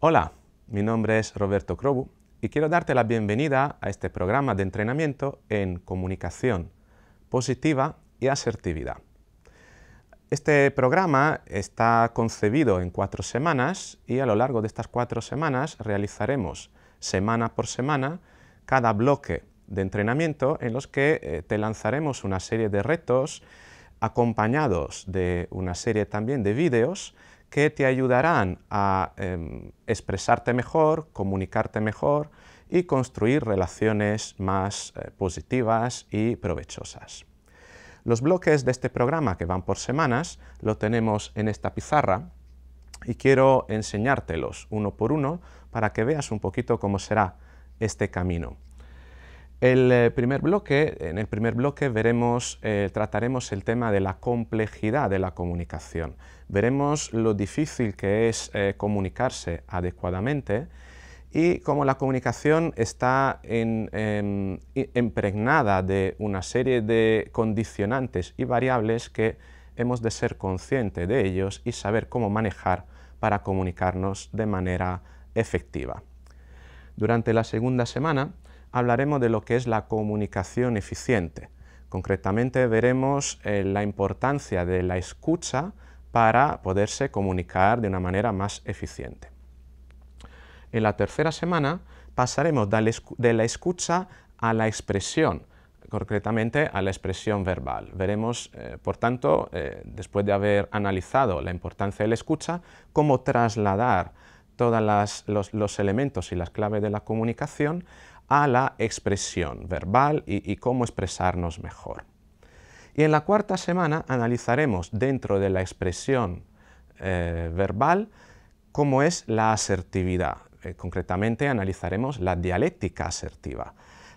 Hola, mi nombre es Roberto Crobu y quiero darte la bienvenida a este programa de entrenamiento en comunicación positiva y asertividad. Este programa está concebido en cuatro semanas y a lo largo de estas cuatro semanas realizaremos semana por semana cada bloque de entrenamiento en los que eh, te lanzaremos una serie de retos acompañados de una serie también de vídeos que te ayudarán a em, expresarte mejor, comunicarte mejor y construir relaciones más eh, positivas y provechosas. Los bloques de este programa que van por semanas lo tenemos en esta pizarra y quiero enseñártelos uno por uno para que veas un poquito cómo será este camino. El eh, primer bloque, en el primer bloque veremos, eh, trataremos el tema de la complejidad de la comunicación. Veremos lo difícil que es eh, comunicarse adecuadamente y cómo la comunicación está em, impregnada de una serie de condicionantes y variables que hemos de ser conscientes de ellos y saber cómo manejar para comunicarnos de manera efectiva. Durante la segunda semana hablaremos de lo que es la comunicación eficiente. Concretamente veremos eh, la importancia de la escucha para poderse comunicar de una manera más eficiente. En la tercera semana pasaremos de la escucha a la expresión, concretamente a la expresión verbal. Veremos, eh, por tanto, eh, después de haber analizado la importancia de la escucha, cómo trasladar todos los, los elementos y las claves de la comunicación a la expresión verbal y, cómo expresarnos mejor. Y en la cuarta semana analizaremos dentro de la expresión eh, verbal cómo es la asertividad. Eh, concretamente analizaremos la dialéctica asertiva.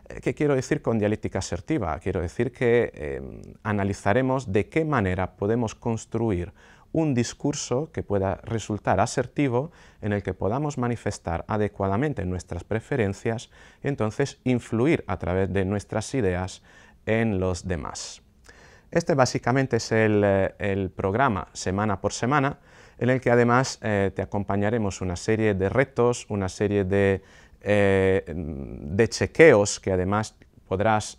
Eh, ¿Qué quiero decir con dialéctica asertiva? Quiero decir que analizaremos de qué manera podemos construir un discurso que pueda resultar asertivo, en el que podamos manifestar adecuadamente nuestras preferencias y entonces influir a través de nuestras ideas en los demás. Este básicamente es el, eh, programa semana por semana, en el que además eh, te acompañaremos una serie de retos, una serie de, eh, chequeos que además podrás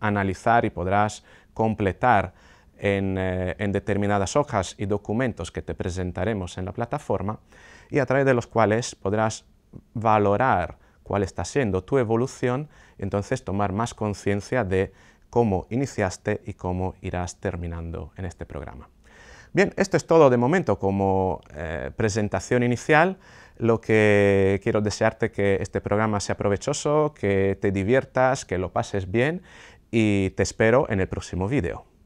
analizar y podrás completar eh, en, determinadas hojas y documentos que te presentaremos en la plataforma y a través de los cuales podrás valorar cuál está siendo tu evolución y entonces tomar más conciencia de cómo iniciaste y cómo irás terminando en este programa. Bien, esto es todo de momento como eh, presentación inicial. Lo que quiero desearte que este programa sea provechoso, que te diviertas, que lo pases bien y te espero en el próximo vídeo.